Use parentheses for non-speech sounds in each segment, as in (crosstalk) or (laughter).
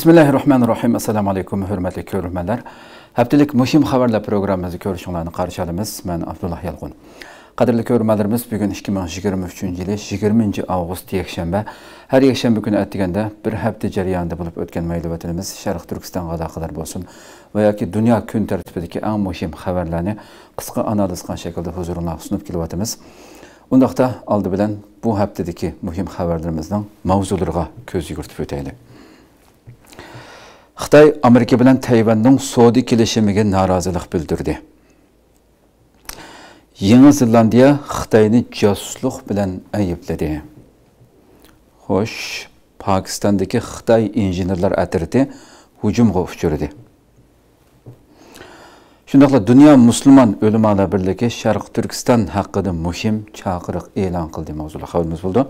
bismillahi rohmanir rohim assalomu alaykum hurmatli ko'rmanlar haftalik muhim xabarlar programmamizni ko'rishinglarni qarshi olamiz man abdulloh yalqun qadrli ko'rmanlarimiz bugun ikki ming yigirma uchinchi yili yigirmanchi avgust yakshanba har yakshanba kuni aytganda bir hafta jarayonida bo'lib o'tgan maylivatanimiz sharq turkistonga aloqador bo'lsin va yoki dunyo kun tartibidagi eng muhim xabarlarni qisqa analiz qilgan shaklda huzuringizga sunib kelyapmiz undaqda oldi bilan bu haftadagi muhim xabarlarimizning mavzulariga ko'z yugurtib o'taylik Америка Amerika bilan Tayvanning savdo kelishimiga norozilik bildirdi. Yangi Zelandiya Xitoyni josuslik bilan aybladi. Xo'sh, Pokistondagi Xitoy injenerlar atriti hujumga uchradi. Shundaqla dunyo musulmon ulamolar birligi Sharq Turkiston haqida muhim chaqiriq e'lon qildi mavzuli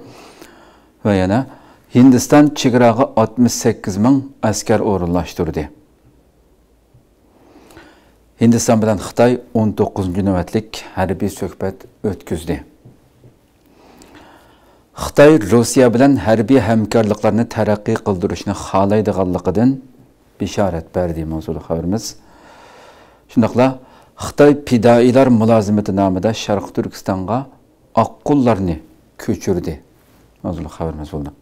Va yana Hindistan chegaraga 68 ming askar o'rinlashtirdi. Hindistan bilan Xitoy 19-cu növbətlik hərbi söhbət ötküzdü. Xitoy Rusiya bilan harbiy hamkorliklarni taraqqiy qildirishni xohlaydiganligidan bishorat berdi mavzuli xabarimiz. Shundaqla Xitoy fidoilar mulozimati nomida Sharq Turkistonga oqqullarni ko'chirdi. Mavzuli xabarimiz bo'ldi.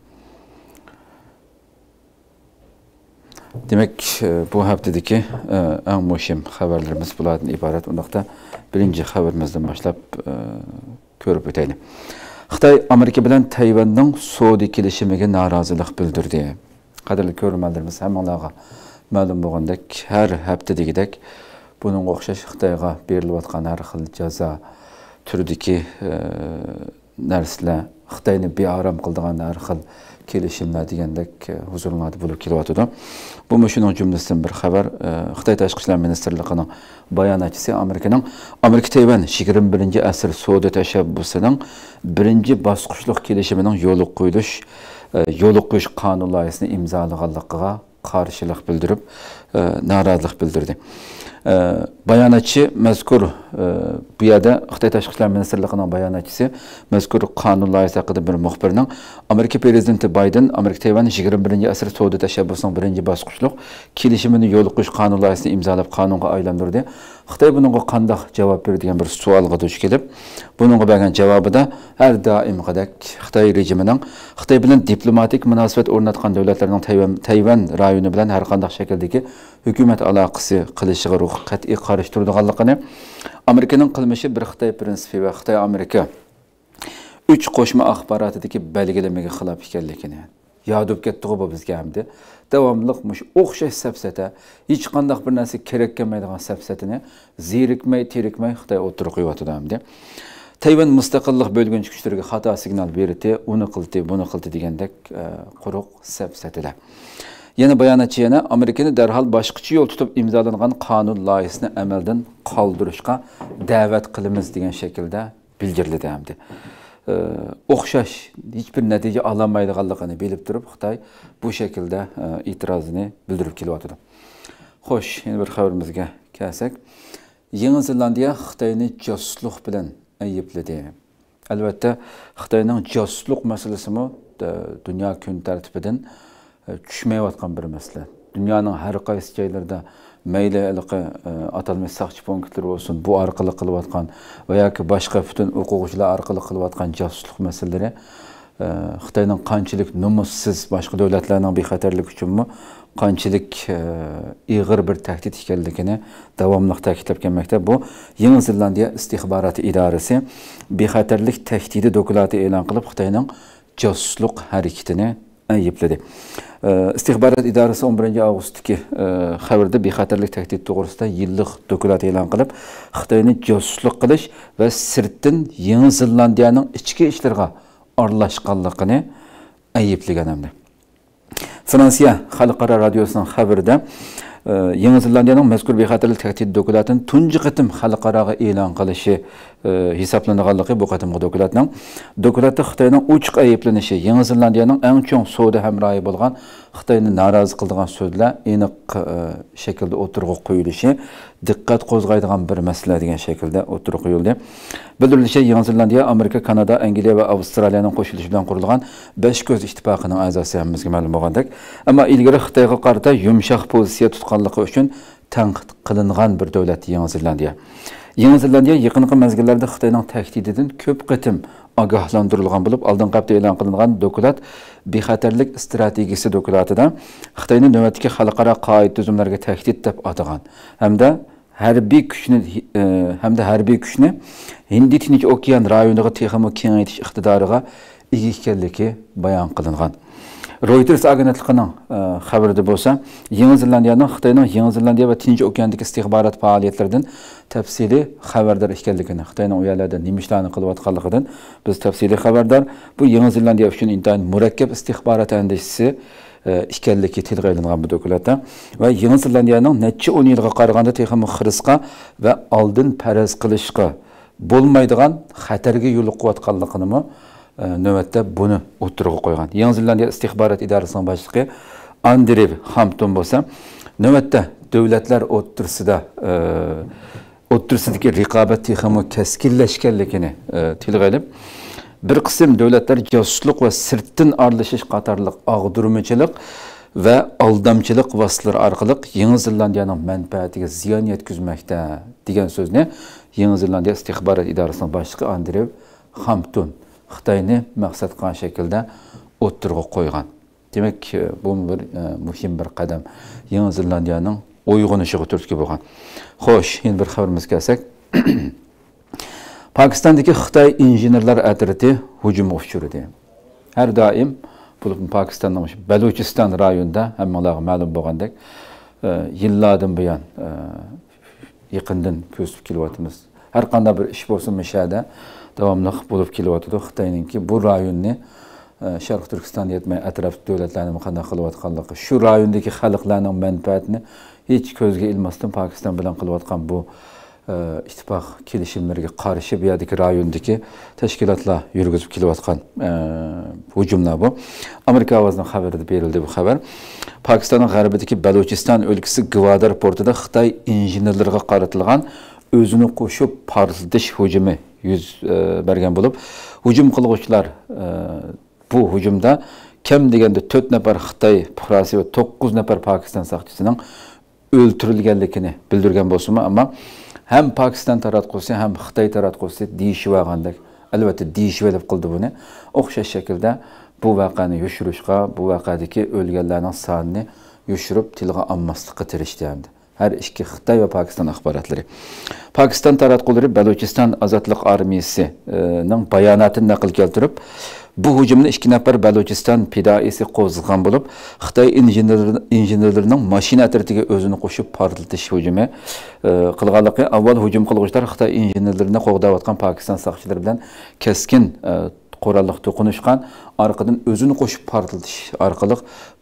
Demek e, bu haftadaki e, en muhim haberlerimiz bulardan ibaret. Ondakta birinci haberimizden başlap e, körüp öteyli. Xitay Amerika bilen Tayvan'ın Suudi kilişimige narazılık bildirdi. Kadirli körümelerimiz hem Allah'a ma'lum bo'lgandek har haftadagidek buningga o'xshash xitoyga berilayotgan har xil jazo turidagi e, narsalar Қытайны бе арам қылдыған әрқыл келешім әдегендік ұзырыңады бұлып келу атуды. Бұл мүшінің жүмдістің бір қабар Қытай Ташқышылан Министерліқының баян әкесі Американың Америка Тайван 21-ге әсір соғды тәшәббісінің бірінде басқұшылық келешімінің елік құйдыш, елік құйш қанулы айысыны имзалығалықыға қаршылық білдіріп, нарадылық білдірді. bayonotchi mazkur e, bu yerda xitoy tashqi ishlar ministrligining bayonotchisi mazkur qonun loyihasi haqida bir muxbirning amerika prezidenti bayden amerika tayvan yigirma birinchi asr savdo tashabbusining birinchi bosqichliq kelishimini yo'l qo'yish qonun loyihasini imzolab qonunga aylantirdi xitoy bunga qandoq javob berdi degan bir savolga duch kelib bunga bergan javobida har doimgidek xitoy rejimining xitoy bilan diplomatik munosabat o'rnatgan davlatlarning tayvan, tayvan rayoni bilan har qanday shakldagi hukumat aloqasi qilishiga ruh qat'iy çağrıştırdığanlıqını Американың қылмышы bir Xitay prinsipi və Xitay Amerika üç qoşma axbaratidagi belgilemege xilaf o'xshash safsata hech qandaq bir narsa kerak kelmaydigan zerikmay terikmay xitoy mustaqillik kuchlarga xato signal berdi uni qildi buni qildi degandek quruq Yeni bayanatçıyana Amerikani dərhal başqıcı yol tutub imzalanğan qanun layihəsini əməldən qaldırışqa dəvət qılımız deyilən şəkildə bildirildi həmdi. E, oxşaş heç bir nəticə alamaydıqanlığını bilib durub Xitay bu şəkildə e, etirazını bildirib kelyatdı. Xoş, yeni bir xəbərimizə gəlsək. Yeni Zelandiya Xitayını casusluq bilan ayıpladı. Əlbəttə Xitayının casusluq məsələsi mə dünya gün tərtibindən E, tushmayotgan bir masala dunyoning har qaysi joylarida mayli iliqi e, atalmish saqchi punktlari bo'lsin bu orqali qilayotgan va yoki boshqa butun o'quvchilar orqali qilayotgan josuslik masalalari e, xitoyning qanchalik nomussiz boshqa davlatlarning bexatarligi uchunmi qanchalik ig'ir bir tahdid ekanligini davomli ta'kidlab kelmoqda bu yangi zelandiya istixborot idorasi bexatarlik tahdidi doklati e'lon qilib xitoyning josuslik harakatini aybladi istixborot idorasi 11 avgustdagi e, xabarda bexatarlik tahdid to'g'risida yillik dokument e'lon qilib xitoyni josuslik qilish va sirtdan yangi zelandiyaning ichki ishlariga aralashganligini فرانسه hamda fransiya xalqaro radiosining xabarida yangi zelandiyaning mazkur bexatarlik tahdid dokulatini tunji qatim xalqaroga e'lon qilishi e, hisoblanganligi bu qatimgi dokulatning dokulatda xitoyning ochiq ayblanishi yangi zelandiyaning eng chong savdo hamroyi bo'lgan xitoyni norozi qildigan so'zlar aniq e, shaklda o'tirg'a qo'yilishi diqqat qo'zg'aydigan bir masala degan shaklda o'tirg'a qo'yildi bildirilishicha yangi zelandiya amerika kanada angliya va avstraliyaning qo'shilishi bilan qurilgan besh ko'z ittifoqining a'zosi hammamizga ma'lum bo'lgandek ammo ilgari xitoyga qarata yumshoq pozitsiya tutganligi uchun tanqid qilingan bir davlat yangi zelandiya yaqin Zelandiya yaqinqi Xitoyning tahdididan ko'p qitim ogohlantirilgan bo'lib oldin qabda e'lon qilingan dokulat bexatarlik strategiyasi dokulatida xitoyni navbatdagi xalqaro qoid tuzumlarga tahdid deb atagan hamda harbiy kuchni e, hamda harbiy kuchni hindi tinch okean rayoniga texmi kengaytirish iqtidoriga ega ekanligi bayon qilingan reuters agentligining e, xabarida bo'lsa yangi zelandiyaning xitoyning yangi zelandiya va tinch okeandagi istixborot faoliyatlaridan tafsili xabardor ekanligini xitoyning u yerlarda nima ishlarni qilayotganligidan biz tafsili xabardor bu yangi zelandiya uchun intayin murakkab istixborot andishisi e, ekanligi tilga ilingan bu dokumentda va yangi zelandiyaning necha o'n yilga qaraganda texmi hirisqa va oldin paraz qilishga bo'lmaydigan xatarga yo'liqayotganligini navbatda buni o'ttirg'a qo'ygan yangi zelandiya istixborot idorasining boshlig'i andrev hampton bo'lsa navbatda davlatlar o'ttirsida o'ttirsidagi raqobat texmi keskinlashganligini tilga olib bir qism davlatlar josuslik va sirtdan aralashish qatorliq og'dirmachilik va aldamchilik vositalari orqali yangi zelandiyaning manfaatiga ziyon yetkazmoqda degan so'zni yangi zelandiya istixborot idorasining boshlig'i andrev hampton Қытайны мақсатқан қылған шекілді отырға қойған. Демек, бұл бір мұхим бір қадам. Еңіз Зеландияның ойғыны шығы түрткі болған. Хош, енді бір қабырмыз кәсек. Пакистандығы Қытай инженерлер әтіріті хүчім ұшырды. Әр даим, бұл Пакистанның Бәлучистан районда, әммалағы мәлім болғандық, yıllardan buyon e, yaqindan ko'sib kelyapmiz har qanday бір іш bo'lsin mishada davomli bo'lib kelyotgandi xitoyninki bu rayonni e, sharq turkiston yetmay atrof davlatlarni qanday qilayotganligi shu rayondagi xalqlarning manfaatini hech ko'zga ilmasdan pokiston bilan qilayotgan bu e, ittifoq kelishimlariga qarshi bu yerdagi rayondagi tashkilotlar yurgizib kelayotgan e, hujumlar bu amerika ovozini xabarida berildi bu xabar pokistonning g'arbidagi balochiston o'lkasi gvadar portida xitoy injenerlarga qaratilgan o'zini qo'shib portlatish hujumi yuz e, bergan bo'lib hujum qilg'uvchilar e, bu hujumda kam deganda to'rt nafar xitoy fuqarosi va to'qqiz nafar pokiston soqchisining o'ldirilganligini bildirgan bo'lsinmi ammo ham pokiston taratqusi ham xitoy taratqusi deyishivagandek albatta deyishib deyishvelib qildi buni o'xshash shaklda bu voqeani yoshirishga bu voqedagi o'lganlarning sonini yoshirib tilga olmaslikqa tirishdi hamdi Her iki Xitay ve Pakistan axbaratları. Pakistan taratquları Balochistan Azadlıq Armiyasının bayanatını nakil geldirip bu hücumni ikki nafar Balochistan fidoisi qo'zg'agan bo'lib, Xitoy injenerlarining mashina özünü o'zini qo'shib portlatish hujumi e, qilganligi avval hujum kılgıçlar Xitoy injenerlarini qo'g'dayotgan Pakistan saqchilari bilen keskin e, qurolliq to'qinishgan, arkadan özünü qo'shib portlatish orqali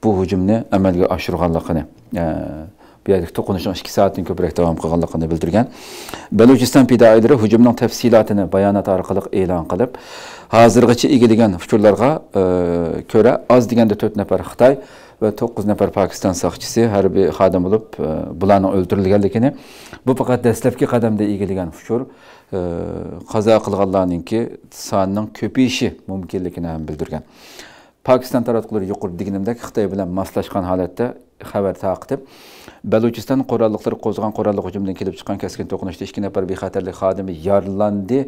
bu hujumni amalga oshirganligini e, bu yerlik to'qinishning ikki soatdan ko'proq davom qilganligini bildirgan baluchiston pidoilari hujumning tafsilotini bayonot orqali e'lon qilib hozirgacha egilgan e, ko'ra oz deganda to'rt nafar xitoy va to'qqiz nafar pokiston soqchisi harbiy xodim bo'lib e, bularning o'ldirilganligini bu faqat dastlabki qadamda egilgan uchur e, qazo qilganlarninki sonining ko'payishi mumkinligini ham bildirgan pokiston taratqular yuqori deganimdek xitoy bilan moslashgan holatda xabar tarqitib baluchiston qurolliqlari qo'zg'on qurolli hujumidan kelib chiqqan keskin to'qnashda ikki nafar bexatarlik xodimi yaralandi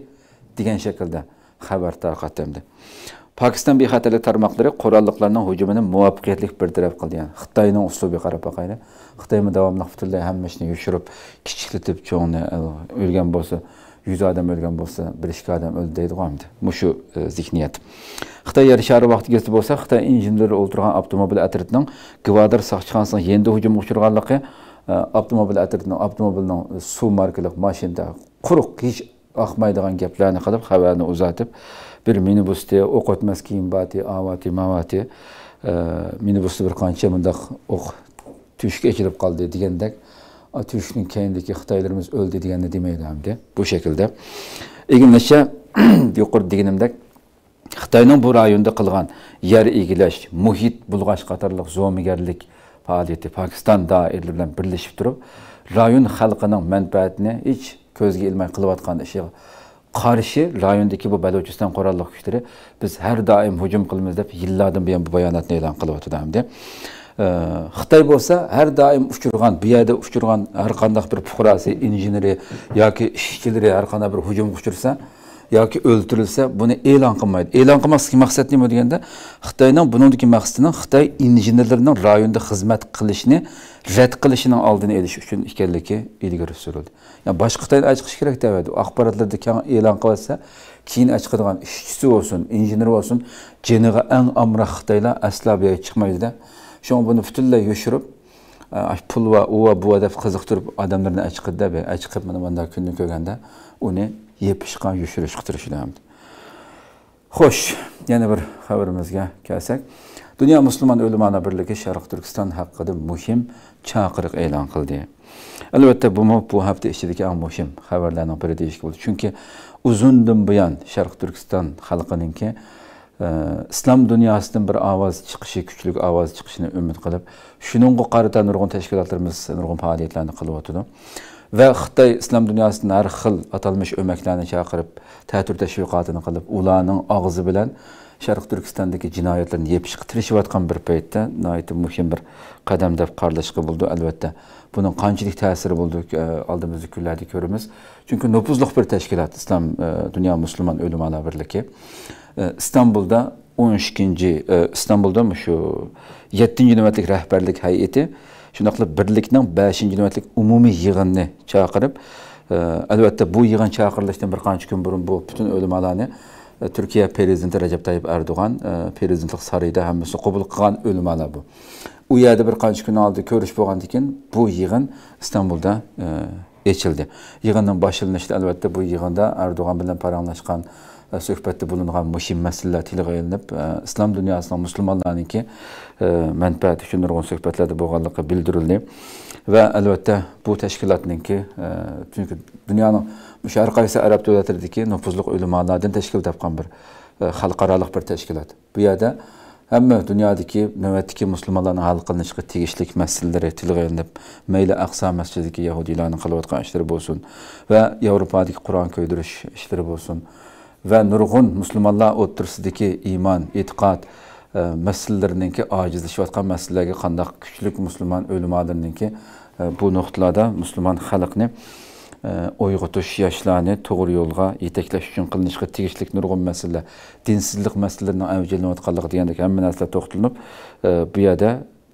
degan shaklda xabar tarqatildi pokiston bexatarlik tarmoqlari qurolliqlarning hujumini muvaffaqiyatli bartaraf qildi yani xitoyning uslubiga qarab boqayli xitoy davomli butunlay hamma ishni yushirib kichiklitib cho'ngni o'lgan uh, bo'lsa 100 адам өлген болса 1-2 адам өлді дейді ғой енді мұшу зихният қытай ер шары уақыты болса қытай инженерлері отырған автомобиль әтірдінің гвадр сақшықансының енді hücum ұшырғанлығы автомобиль әтірдінің автомобилінің су маркалық машинада құрық еш ақмайдыған кепләні қылып хабарны ұзатып бір минибусте оқытмас киім бати авати мавати минибусты бір қанша мындақ оқ түшке echilib қалды дегендек turishning keyindagi xitoylarimiz o'ldi deganni demaydi hamda bu shaklda eginlasha yuqori deganimdek xitoyning bu rayonda qilgan yer egilash muhit bulg'ash qatorliq zomigarlik faoliyati pokiston doiralari bilan birlashib turib rayon xalqining manfaatini hech ko'zga ilmay qilayotgan ishi qarshi rayondagi bu balochiston qurolli kuchlari biz har doim hujum qilamiz deb yillardan buyon bu bayonotni e'lon qilyotdi hamda Қытай э, болса, әр дайым ұшырған, бияді ұшырған әрқандақ бір пұқырасы, инженері, яке ішкелері әрқанда бір хүйім құшырса, яке өлтірілсе, бұны елан қымайды. Елан қымасы кей мақсат немі дегенде, Қытайның бұның деген мақсатының Қытай инженерлерінің районды қызмет қылышыны, рәт қылышының алдын еліш үшін ішкерлікі елгері сүрілді. Башқы Қытайын әчқыш керек дәуеді. Ақпаратларды елан қылса, кейін әчқырған ішкісі олсын, инженер олсын, женіға әң амыра Қытайла әсіл абияй чықмайды да. shuning buni butunlay yoshirib pul va u va bu va deb qiziqtirib odamlarni achiqida achiqib mana bunday kunni ko'rganda uni yepishqa yushirish qitirishlamdi xo'sh yana bir xabarimizga kelsak dunyo musulmon o'limoni birligi sharq turkiston haqida muhim chaqiriq e'lon qildi albatta bu bu hafta ichidagi eng muhim xabarlarning biri deyishga bo'ladi chunki uzundan buyon sharq turkiston xalqininki islom dunyosidan bir ovoz chiqishi kuchli ovoz chiqishini umid qilib shuningga qarata nurg'un tashkilotlarimiz nurg'un faoliyatlarni qilyotidi va xitoy islom dunyosidan har xil atalmish o'maklarni chaqirib ta'tir tashviqotini qilib ularning og'zi bilan sharq turkistondagi jinoyatlarni yepishqa tirishayotgan bir paytda nihoyatda muhim bir qadam deb qaralishga bo'ldi albatta buning qanchalik ta'siri bo'ldi e, oldimizgi kunlarda ko'ramiz chunki nupuzliq bir tashkilot islom e, dunyo musulmon ulamolar birligi e, istanbulda o'n ikkinchi istanbulda shu yettinchi navbatlik rahbarlik hay'ati shundoq qilib birlikning beshinchi navbatlik umumiy yig'inni chaqirib albatta bu yig'in chaqirilishidan bir qancha kun burun bu butun ulamolarni Türkiyə prezidenti Rəcəb Tayyib Ərdoğan e, prezidentlik sarayda hamısını qəbul qılğan ölümana bu. U yerdə bir qanç gün aldı görüş bolğandıkən bu yığın İstanbulda keçildi. Yığının başlanışında əlbəttə bu yığında Erdoğan bilan paranlaşqan e, söhbətdə bulunğan mühim məsələlər tilgə elinib, e, İslam dünyasının müsəlmanlarınki mənfəət üçün nurgun söhbətlərdə bolğanlığı bildirildi və əlbəttə bu təşkilatınki çünki dünyanın o'sha har qaysi arab davlatlaridagi nufuzli ulamolardan tashkil topgan bir e, xalqaroliq bir tashkilot bu yerda hamma dunyodagi navbatdagi musulmonlarni hal qilinishiga tegishli masalalar tilga ilinib mayli aqso masjididagi yahudiylarni qilayotgan ishlari bo'lsin va yevropadagi qur'on ko'ydirish ishlari bo'lsin va nurg'un musulmonlar o'tirisidagi iymon e'tiqod e, masalalarninki ojizlashayotgan masalalarga qandaq kuchlik musulmon o'limolarninki e, bu nuqtalarda musulmon xalqni uyg'otish yoshlarni to'g'ri yo'lga yetaklash uchun qilinishga tegishli nurg'un masala dinsizlik masalalarini avjilanayotganligi degandek hamma narsalar to'xtalib bu yerda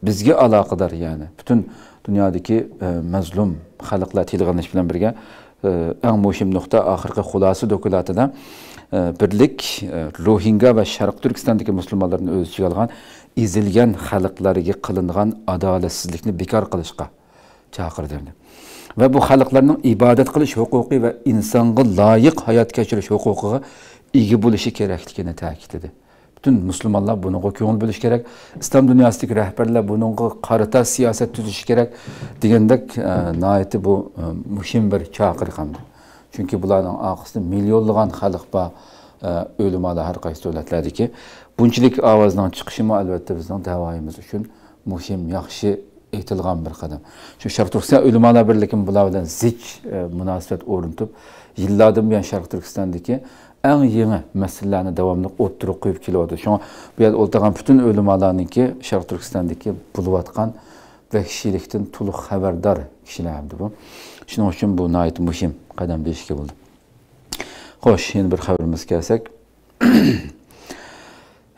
bizga aloqador ya'ni butun dunyodagi mazlum xalqlar tilg'inish bilan birga eng muhim nuqta oxirgi xulosa dokumentida birlik rohinga va sharq turkistondagi musulmonlarni o'z ichiga olgan ezilgan xalqlarga qilingan adolatsizlikni bekor qilishga chaqirdi ve bu halklarının ibadet kılış hukuki ve insanı layık hayat geçiriş hukukuğa ilgi buluşu gerektiğini takitledi. Bütün Müslümanlar bunu köngül biliş gerek. İslam dünyasındaki rehberler bunun karıta siyaset tutuş gerek. Diyendek e, naiti bu e, mühim bir çakırkamdı. Çünkü bunların arkasında milyonluğun halk var. ölüm e, ala her qaysi ki. Bunçilik avazından çıkışımı əlbəttə bizdən dəvayımız üçün mühim, yaxşı aytilgan bir qadam shu sharq turkiston ulamolar birligim bular bilan zich e, munosabat o'rnatib yillardan buyon sharq turkistondagi eng yangi masalalarni davomli o'ttirib qo'yib kelyapti shu bu yerda o'tirgan butun ulamolarniki sharq turkistondagi bo'layotgan va kishilikdan to'liq xabardor kishilar bu shuning uchun bu nihoyat muhim qadam deyishga bo'ldi xo'sh yana bir xabarimiz kelsak (coughs)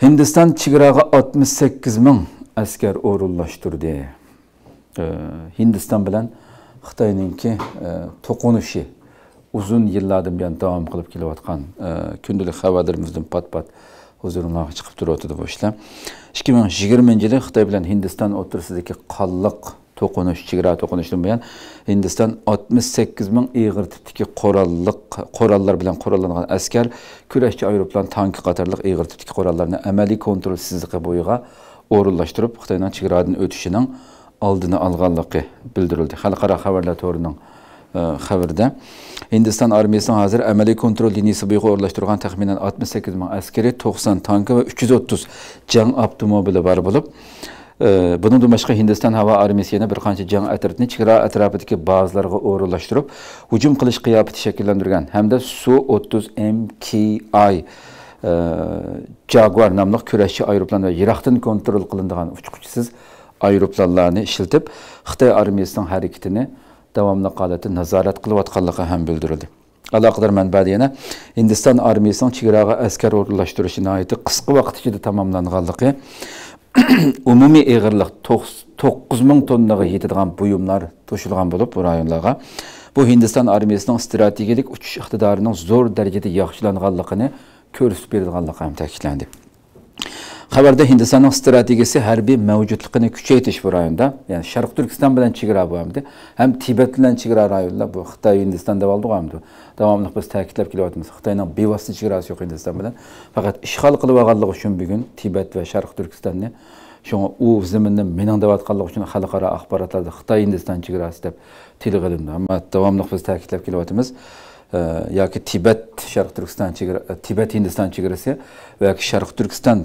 hindiston chegaraga oltmish sakkiz ming askar o'rinlashtirdi hindiston bilan xitoyninki e, to'qunishi uzun yillardan buyon davom qilib kelayotgan e, kundalik xabarlarimizdan pat pat huzurimizga chiqib turyotdi bu ishlar ikki ming yigirmanchi yili xitoy bilan hindiston o'rtasidagi qalliq to'qunish chegara to'qinishidan buyon hindiston oltmish sakkiz ming ig'ir tipdagi qurolliq qurollar bilan qurollangan askar kurashchi aeroplan tank qatorliq ig'ir tipdagi qurollarni amaliy kontrolsizligi bo'yiga o'rinlashtirib xitoyning chegaradan o'tishining алдыны алғанлығы білдірілді. Халықара хабарлар торының xəbərdə. Hindistan armiyasının hazır əməli kontrol liniyası bıyığı orlaşdırılan təxminən 68 min əskeri, 90 tankı ve 330 can avtomobili var bulub. E, bunun başqa Hindistan hava armiyası birkaç can qancha jang atridini chegara atrofidagi bazalarga o'rinlashtirib hujum qilish qiyofati shakllantirgan hamda su 30 mki e, jaguar nomli kurashchi aeroplan va yiroqdan kontrol qilinadigan uchquvchisiz aeroplanlarını işiltip Xitay armiyasının hareketini devamlı qalati nazorat qilayotganligi ham bildirildi aloqador manbada yana hindiston armiyasining chegaraga askar o'rinlashtirishi nihoyatda qisqa vaqt ichida tamomlanganligi umumiy (clears throat) ig'irliq to'qqiz ming tonnaga yetadigan buyumlar to'shilgan bo'lib bu rayonlarga bu Hindistan armiyasining strategik uchish iqtidorining zo'r darajada yaxshilanganligini bir beradiganligi ham ta'kidlandi xabarda hindistonning strategiyasi harbiy mavjudligini kuchaytirish bu rayonda ya'ni sharq turkiston bilan chegara bu hamda ham tibet bilan chegara rayonlar bu xitoy hindiston deb oldik hamda davomli biz ta'kidlab kelyapmiz xitoyning bevosita chegarasi yo'q hindiston bilan faqat ishg'ol qilib olganligi uchun bugun tibet va sharq turkistonni shunga u zaminni mening deyotganligi uchun xalqaro axborotlarda xitoy hindiston chegarasi deb til ilindi ammo davomli biz ta'kidlab kelyapmiz yoki tibat sharq turkiston chegara tibat hindiston chegarasi va yoki sharq turkiston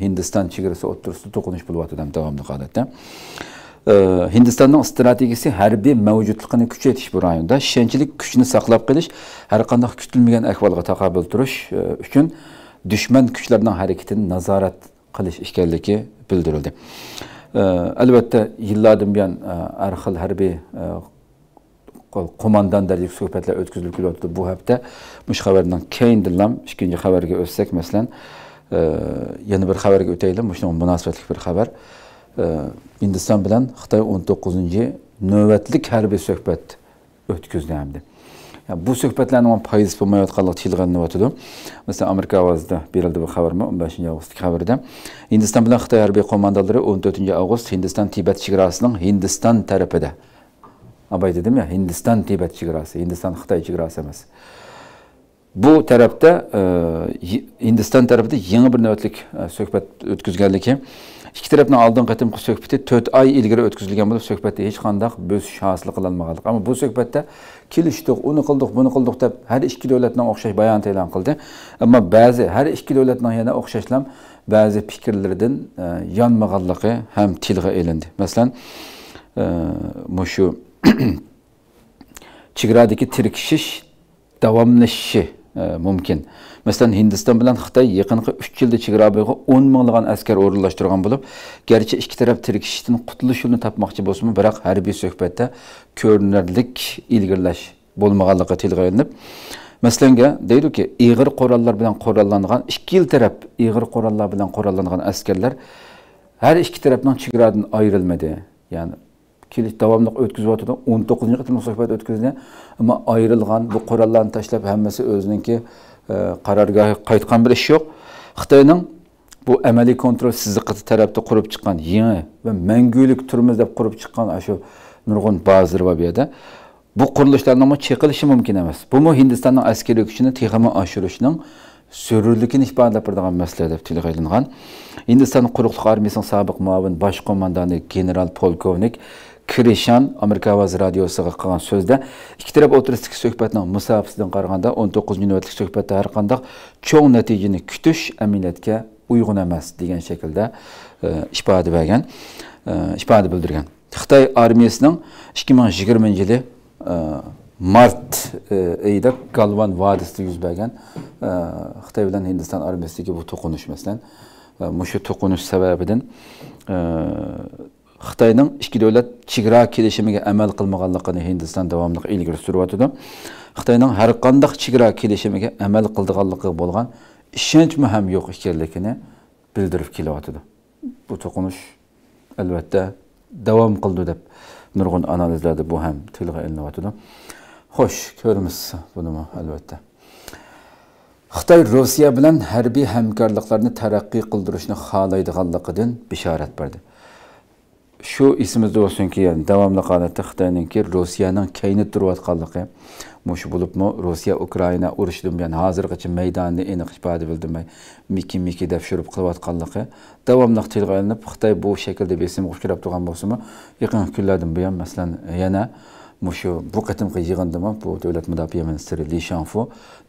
hindiston chegarasi o'rtasida to'qinish bo'lyapti ham davomli holatda hindistonning strategiyasi harbiy mavjudligini kuchaytirish bu rayonda shenchilik kuchni saqlab qolish har qanday kutilmagan ahvolga taqobil turish uchun dushman kuchlarning harakatini nazorat qilish ekanligi bildirildi albatta yillardan buyon har xil harbiy komandanderlik sohbetler ötküzlükler oldu bu hafta. Müş haberden keyin dillam, ikinci haberge özsek meselen, e, yeni bir haberge öteyli, müşten münasebetlik bir haber. E, Hindistan bilen Xitay 19. növbetlik hərbi söhbət ötküzləndi. Yani bu söhbətlərin onun payız bulmaya atqanlıq çılğanını otudu. Mesela Amerika avazda verildi bu xəbərmə 15-ci avqustdakı xəbərdə. Hindistan bilan Xitay hərbi komandaları 14-cü avqust Hindistan Tibet çigrasının Hindistan tərəfidə abay dedim ya hindiston Tibet chegarasi hindiston xitoy chegarasi emas bu tarafda e, hindiston tarafida yangi bir navbatlik e, suhbat o'tkazganligi ikki tarafni oldin qatimqi suhbati to'rt oy ilgari o'tkazilgan bo'lib suhbatda hech qandaq bo'sish hosil qilolmagandik ammo bu suhbatda kelishdik uni qildik buni qildik deb har ikki davlatdan o'xshash bayonot e'lon qildi ammo ba'zi har ikki davlatdan yana o'xshashlam ba'zi fikrlardan e, yonmaganligi ham tilga ilindi masalan shu (clears throat) chegaradagi tirkishish davomlashishi e, mumkin masalan hindiston bilan xitoy yaqinqi uch yilda chegara bo'yiga o'n minglagan askar o'rinlashtirgan bo'lib garchi ikki taraf tirkishishdan qutulish yo'lini topmoqchi bo'lsinmi biroq harbiy suhbatda ko'rinarlik ilgirlash bo'lmaganligi tilga ilinib masalanga deydiki ig'ir qurollar bilan qurollangan ikki yil taraf ig'ir qurollar bilan qurollangan askarlar har ikki tarafdan chegaradan ayrilmadi ya'ni kelish davomli o'tkazyotdi o'n to'qqizinchi qatim musohbat o'tkazilgan ammo ayrilgan bu qurollarni tashlab hammasi o'ziniki e, qarorgohiga qaytgan bir ish yo'q xitoyning bu amaliy kontrol sizliqi tarafda qurib chiqqan yangi va mangulik turmiz deb qurib chiqqan shu nurg'un bazalar va bu yerda bu qurilishlarni chekilishi mumkin emas bumu hindistonning askariy kuchini texmi oshirishning sürürlükün ihbarda bırdıgan mesele dep tilik aylingan. Hindistan Quruqluq Armiyasının sabiq muavin bosh qo'mondoni general polkovnik kirishan amerika ovozi radiosiga qilgan so'zda ikki taraf o'rtasidagi suhbatning musofasidan qaraganda 19 to'qqizinchi suhbatda har qanday cho'g' natijani kutish amaliyotga uyg'un emas degan shaklda e, ifoda bergan e, ifoda bildirgan xitoy armiyasining 2020 yili e, mart oyida galvan vodiysida yuz bergan xitoy bilan hindiston armiyasidagi bu to'qinish masalan mushu to'qinish sababidan xitoyning ikki davlat chegara kelishimiga amal qilmaganligini hindiston davomli ilgari suryotidi xitoyning har qanday chegara kelishimiga amal qildiganligi bo'lgan mühem yok yo'q bildirip bildirib kelyotidi bu tokunuş albatta davom qildi deb nurg'un analizlarda bu ham tilga ilinyotidi xo'sh ko'ramiz bunimi albatta xitoy rossiya bilan harbiy hamkorliklarni taraqqiy qildirishni xohlaydiganligidan bishorat berdi şu isimiz olsun ki yani devamlı kanatta Xitayının ki Rusiyanın keyni durup atkallıqı. Muş bulup mu Rusya Ukrayna uruşdum yani hazır kaçın meydanını en ixtibadi bildim Miki miki def şurup kılıp atkallıqı. Devamlı Xitay bu şekilde bir isim uçkirap duğan bosumu. Yıkın hükürlerdim bu yan meslen yana. Muşu bu katımkı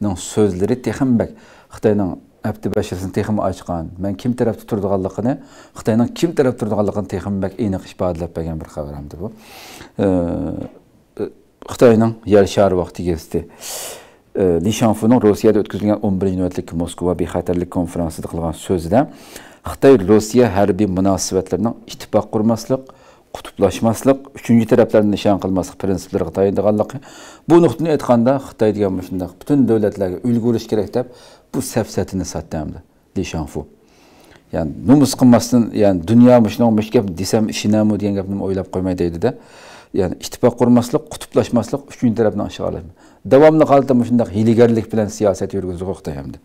bu sözleri texinbek. Xitayının apti basharasini texmi ochgan man kim tarafda turdiganligini xitoyning kim tarafda turdiganligini texmi aniq ifodalab bergan bir xabar hamdi bu xitoyning yar shahar vaqti geziti nishanfuning rossiyada o'tkazilgan o'n birinchi navbatlik moskva bexatarlik konferansida qilgan so'zida xitoy rossiya harbiy munosabatlarining ittifoq qurmaslik qutblashmaslik uchinchi taraflarni nishon qilmaslik prinsiplariga tayinlaganligi bu nuqtani aytganda xitoy degan shundoq butun davlatlarga ulgurish kerak deb bu səfsətini satdəmdir, deyişən fu. Yəni, numus qınmasının, yəni, dünyamış, nə olmuş, gəb, desəm, işinəmə, deyən qəbini oylab qoymaydaydı de yani ittifaq qurmaslıq, qutuplaşmaslıq üçüncü tərəfindən aşağılayım. Davamlı qaldı müşündək hiligərlik bilən siyasət yürgüzüqoqda həmdir.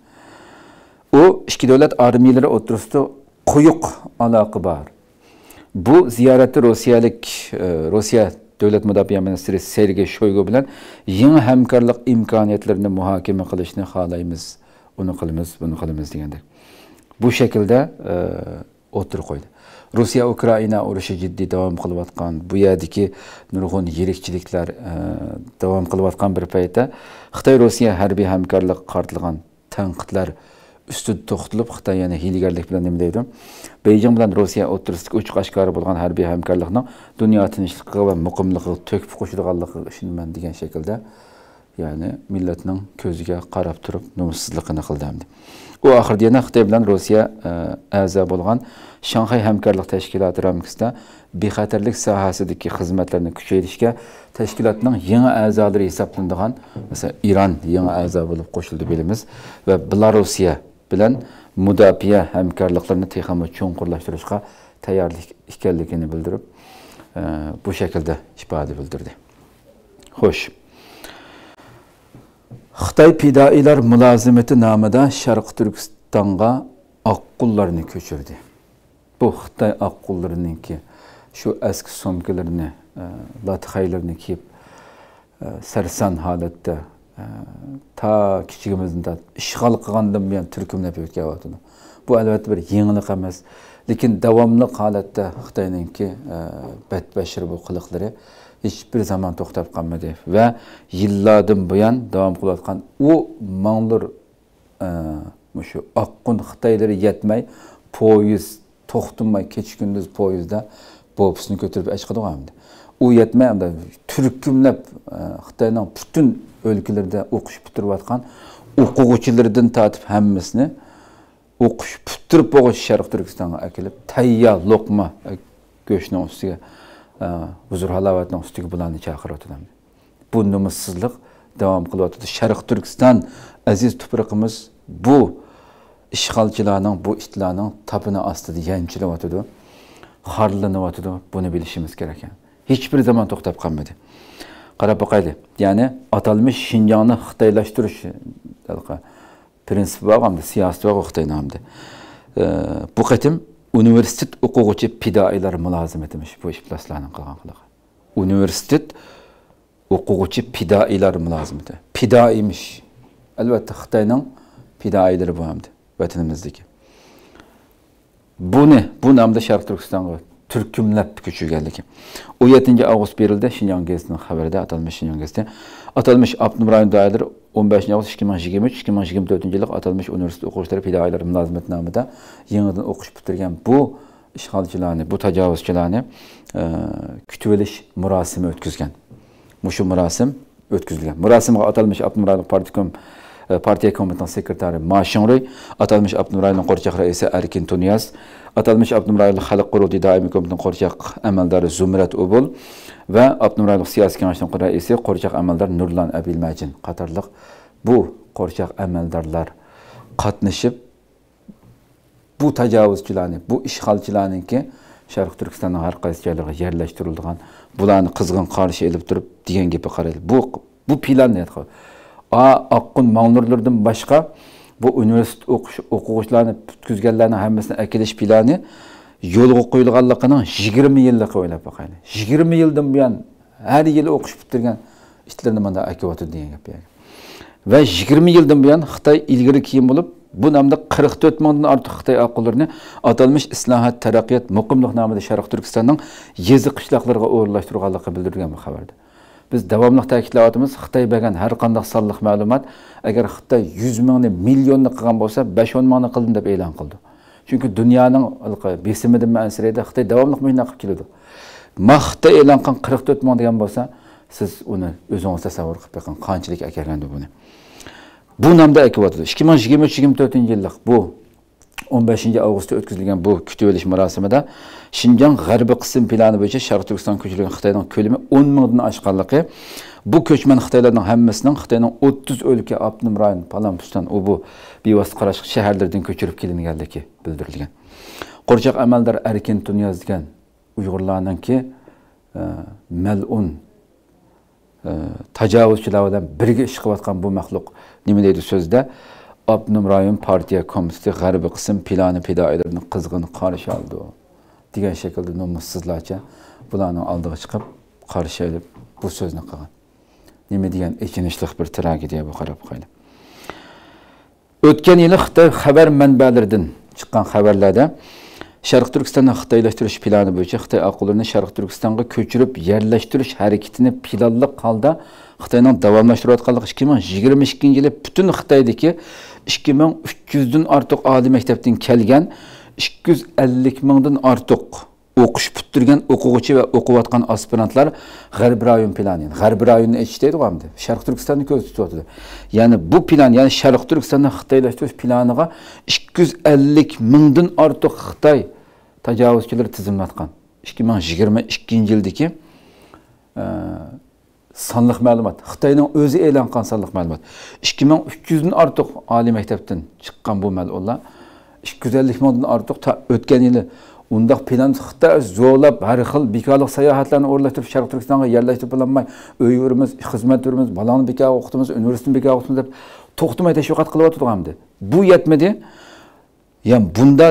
O, iki dövlət armiyeləri oturustu quyuq alaqı var. Bu ziyarəti Rusiyalik, e, Rusiya Dövlət Müdafiə Ministri Sergey Shoygu bilən yeni həmkarlıq imkaniyyətlərini mühakimə qilishni xalaymiz. uni qilamiz buni qilamiz degandek bu shaklda e, o'tirib qo'ydi rossiya ukraina urushi jiddiy davom qilayotgan bu yerdagi nurg'un yirikchiliklar e, davom qilayotgan bir paytda xitoy rossiya harbiy hamkorlik qartilgan tanqidlar ustida to'xtalib xitoy yana hiylagarlik bilan nima deydi beyjing bilan rossiya o'tirisidagi ochiq oshkora bo'lgan harbiy hamkorlikni dunyo tinchligi va muqimligiga to'kib qo'shadiganligiga ishonaman degan shaklda yani millatning ko'ziga qarab turib nomussizligini qildi hamdi u oxirida yana xitoy bilan rossiya e, a'zo bo'lgan shanxay hamkorlik tashkiloti ramkisida hizmetlerini sohasidagi xizmatlarni kuchaytirishga tashkilotning yangi Mesela İran masalan iran yangi a'zo bo'lib ve bilamiz va belorussiya bilan mudofaa hamkorliklarini texmi cho'nqurlashtirishga tayyorlik ekanligini bildirib e, bu shaklda ifoda bildirdi Hoş. Xitay pidailar mülazimeti namıda Şarkı Türkistan'a akkullarını köçürdü. Bu Xitay akkullarının ki şu eski somkilerini, e, latıxaylarını kiyip e, sersan halette e, ta kiçigimizden de işgal kıgandım yani Türkümle ülke yavatını. Bu elbette bir yenilik emez. Lekin devamlı halette ki e, bedbeşir bu kılıkları hiçbir zaman toxtab qalmadı ve yıllardan buyan devam qilayotgan u manglar e, şu Akkun Xitayları yetmey poyiz toxtunmay keç gündüz poyizda bobusini götürüp ash qildi u yetmay hamda turkumlab e, bütün butun o'lkalarida o'qish bitirayotgan o'quvchilardan tatib hammasini o'qish bitirib bo'g'ish Sharq Turkistonga akilib tayyor lokma e, go'shtning ustiga huzur halovatni ustiga bularni chaqirib o'taman bu nimissizlik davom qilyotdi sharq turkiston aziz tuproqimiz bu ishg'olchilarning bu itlarning tapini ostida yanchilayotdi xorlanayotidi buni bilishimiz kerak ekan hech bir zamon to'xtab qolmaydi qarab boqayli ya'ni atalmish shinjongni xitoylashtirish prinsipi bor hamda siyosati bor xitoyni bu qatim universitet o'quvchi pidoilar mulozim etmiş bu ifloslarning qilgan qiliqi universitet o'quvchi pidoilar mulozimati pidoimish albatta xitoyning pidoilari bu hamda vatanimizniki buni bu nomda sharq turkistonga turkumlab kuchayganligi 17 yettinchi avgust berildi shinyon gezitini xabarida atalmish shinyon geziti atalmish abnum rayon doiralari o'n beshinchi avgust ikki ming yigirma uch ikki ming yigirma to'rtinchi yil atalmish universitet o'quvchilari fidoyilar mulozimati yangidan o'qish bitirgan bu ishg'olchilarni bu tajovuzchilarni e, kutib olish murosimi o'tkazgan mushu murosim o'tkazilgan murosimga atalmish abnum partikom E, partiya qo'mitasi sekretari mashonri atalmish abdumurayli qo'rchaq raisi arkin tunyas atalmish abdumurayli xalq qurultiy doimiy komitini qo'rchaq amaldori zumrat o'bul va abdumurayli siyosiy kengashning raisi qo'rchaq amaldor nurlan abilmajin qatorliq bu qo'rchaq amaldorlar qatnashib bu tajovuzchilarni bu ishg'olchilarniki sharq turkistonning har qaysi joylariga yerlashtirilgan bularni qizg'in qarshi ilib turib degan gapga qaraydi bu bu plan A Akqun Mağnurlardan boshqa bu universitet o'qish o'quvchilarni bitkizganlarning hammasini akilish plani yol qo'yilganligining 20 yillik o'ylab boqaylik 20 yildan buyon har yili o'qish bitirgan ishlarni mana akyapti degan gap va 20 yildan yan xitoy ilgiri kim bo'lib bu namda 44 mingdan ortiq xitoy akıllarını atılmış İslahat, Terakiyat, muqimlik nomida sharq Türkistan'dan yezi kışlaklarına o'rinlashtirganligi bildirgen bu haberde. biz davomli ta'kidlayotimiz xitoy bergan har qanday sonliq ma'lumot agar xitoy yuz mingni millionni qilgan bo'lsa besh o'n mingni qildim deb e'lon qildi chunki dunyoning besimi deb ansiraydi xitoy davomli bunaqa qilib keladi man xitoy e'lon qilgan qirq to'rt ming degan bo'lsa siz uni o'zingiz tasavvur qilib boqing qanchalik akelandi buni bu nomda aytyapti ikki ming yigirma uch yigirma to'rtinchi yillik bu 15 avgustda o'tkazilgan bu olish marosimida shinjang g'arbiy qism plani bo'yicha sharq turkiston ko'chirilgan xitoyning ko'lami 10 mingdan oshganligi bu ko'chman xitoylarning hammasining xitoyning 30 o'lka abnim rayon palon pustan u bu bevosita qarashli shaharlardan ko'chirib kelinganligi bildirilgan qo'rchoq amaldor erkin tunyoz degan uyg'urlarninki e, malun e, tajovuzchilar bilan birga ish qilayotgan bu maxluq nima deydi so'zda obnim rayon partiya komiteti g'arbiy qism plani fidoilarni qizg'in qarshi oldi Diğer şekilde nomussizlarcha bularni aldığı çıkıp karşı edip bu sözünü kıgın. Ne mi diyen degan ekinishliq bir tragediya bu qarab qo'yli Ötken yili xitoy haber menbelerden çıkan haberlerde Şarkı Türkistan'a xitoylashtirish planı bo'yicha xitoy akıllarını Şarkı Türkistan'a köçürüp yerleştiriş hareketini planlı kalda xitoyning davomlashtirayotganligi ikki ming butun xitoydagi 2300 dan ortiq oliy maktabdan kelgan 250 yuz ellik mingdan ortiq o'qish puttirgan o'quvchi va o'qiyotgan aspirantlar g'arbiy rayon planini, g'arbiy rayonni ichish deydi sharq turkistonni ko'z tutyapti ya'ni bu plan ya'ni sharq turkistonni xitoylashtirish planiga 250 yuz ellik mingdan ortiq xitoy tajovuzchilari tizimlatgan 2022 yildagi sanlıq məlumat. Xitayının özü elan qan sanlıq məlumat. 2300-dən artıq ali məktəbdən çıxan bu məlullar 250 mindən artıq ta ötən il Undaq plan Xitay zorlab hər xil bekarlıq səyahətlərini orlaşdırıb Şərq Türkistanğa yerləşdirib bilinmay öy yurimiz, xidmət yurimiz, balanı bekar oxutdumuz, universitetni bekar oxutdumuz deyib toxtumay təşviqat qılıb oturğandı. Bu yetmədi. Yəni bunda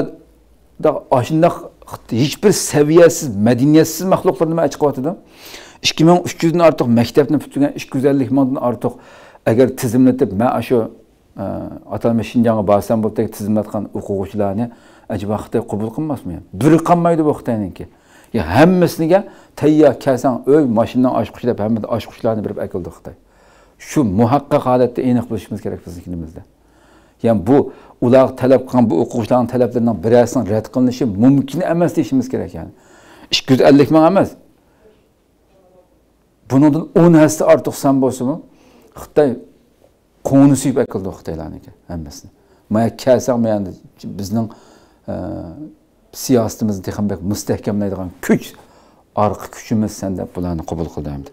da aşındaq heç bir səviyyəsiz, mədəniyyətsiz məxluqlarını mən açıq qatdım. 2300 ming uch yuzdan ortiq maktabni bitirgan ikki yuz ellik mingdan ortiq agar tizimlatib man shu atalmish e, shinjonga borsam bo'ldi tizimlatgan o'quvchilarni acaba xitoy qabul qilmasmi biri qolmaydi bu xitoyniki hammasiga tayyor kelsang o'y mashinadan oshqush deb hamma oshqushlarni berib akildi xitoy shu muhaqqaq holatda aniq bo'lishimiz kerak biznikimizda dinimizda ya'ni bu ular talab qilgan bu o'quvchilarni talablaridan birasini rad qilinishi mumkin emas deyishimiz kerak ya'ni ikki yuz ellik ming emas Bunundan 10 hasta artıq sən bolsun. Xitay qoğunu suyub əkildi Xitaylarınki həmməsini. Maya bizden məndə bizning siyasətimizi texnik müstəhkəmləyən güc arqı gücümüz səndə bunları qəbul kabul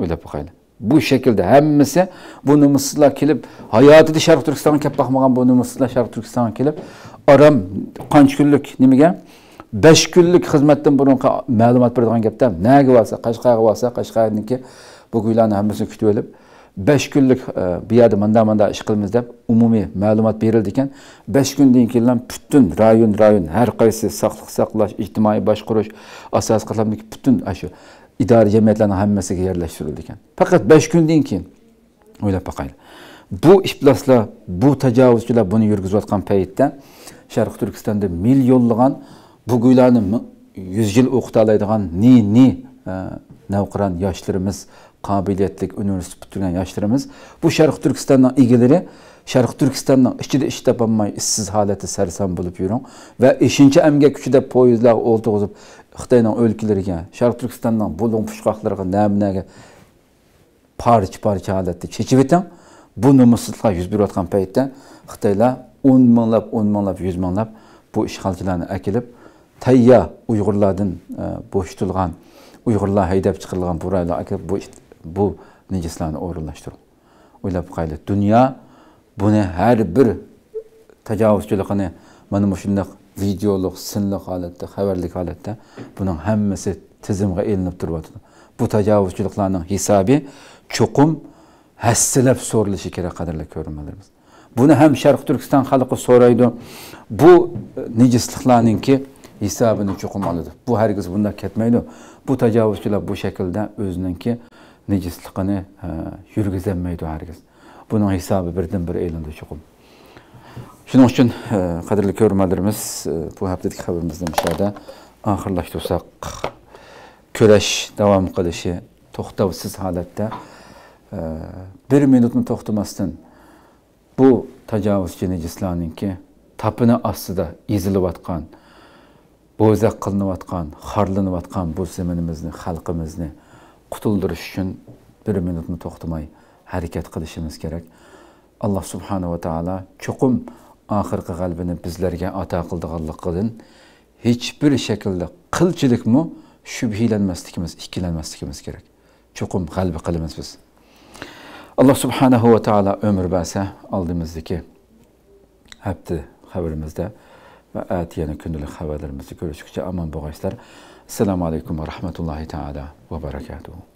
Ойлап бақайлы. bu şekilde hemmisi bu numuslar kelip hayatı Şarkı Türkistan'a kelip bakmagan bu numuslar Şarkı Türkistan'a kelip aram kaç günlük nimige besh kunlik xizmatdan burunqi ma'lumot beradigan gapda naga olsa qashqarga olsa qashqarniki bu guylarni hammasini kutib olib besh kunlik e, bu yerda manda manda ish qilamiz deb umumiy ma'lumot berildi ekan besh kundan keyin butun rayon rayon har qaysi sog'liq saqlash ijtimoiy boshqurish asos qatlamdagi butun shu idora jamiyatlarni hammasiga yerlashtirildi ekan faqat besh kundan keyin o'ylab boqaylik bu ifloslar bu tajovuzchilar buni yurgizayotgan paytda sharq turkistonda millionlagan bugularni yuz yil o'qita oladigan ni ni e, navqiron yoshlarimiz qobiliyatli universitet bitirgan yoshlarimiz bu sharq turkistonning egalari sharq turkistonning ichida ish topolmay ishsiz holati sarson bo'lib yuring va eshinchi amgak kuchida poyezdlar o'ltirg'izib xitoyning o'lkalariga sharq turkistonning bo'lin pushqoqlariga namnaga parcha parcha holatda chechib etang bu nomusizliklar yuz berayotgan paytda xitoylar o'n minglab o'n minglab yuz minglab bu ishg'olchilarni akilib tayya uyg'urlardan e, bo'shatilgan uyg'urlar haydab chiqarilgan buraylarga bu bu nejislarni o'rinlashtiru o'ylab qayla dunyo buni har bir tajovuzchiligini mana bu shundoq videoliq sinliq holatda xabarlik holatda buning hammasi tizimga elinib turibdi. bu tajovuzchiliklarning hisobi cho'qim hassilab so'rilishi kerak qadrli ko'rinmalarimiz buni ham sharq turkiston xalqi so'raydi bu e, nejisliklarninki hesabını chuqum oladi bu herkes bunda ketmaydi bu tajovuzchilar bu şekilde shaklda o'zininki nejisligini yurgizolmaydi hargiz buning hisobi birdan bir e'lindi chuqum shuning uchun qadrli ko'rmalarimiz bu haftadagi xabarimizni mushada oxirlashtirsak kurash davom qilishi to'xtovsiz holatda bir minutni to'xtamasdan bu tajovuzchi nejislarninki tapini ostida ezilayotgan bo'zak qilinayotgan xorlanayotgan bu zaminimizni xalqimizni qutuldirish uchun bir minutni to'xtamay harakat qilishimiz kerak alloh subhanava taolo cho'qim oxirgi g'albini bizlarga ato qildiganligidan hech bir shaklda qilchilikmi shubhilanmasligimiz ikkilanmasligimiz kerak cho'qim g'alba qilamiz biz alloh subhanahu va taolo umr bersa oldimizdagi hafta xabarimizda və ətiyənə gündəlik xəbərlərimizi görüşdükcə aman boğaçlar. Selamun aleyküm və rəhmətullahi təala və bərəkətuhu.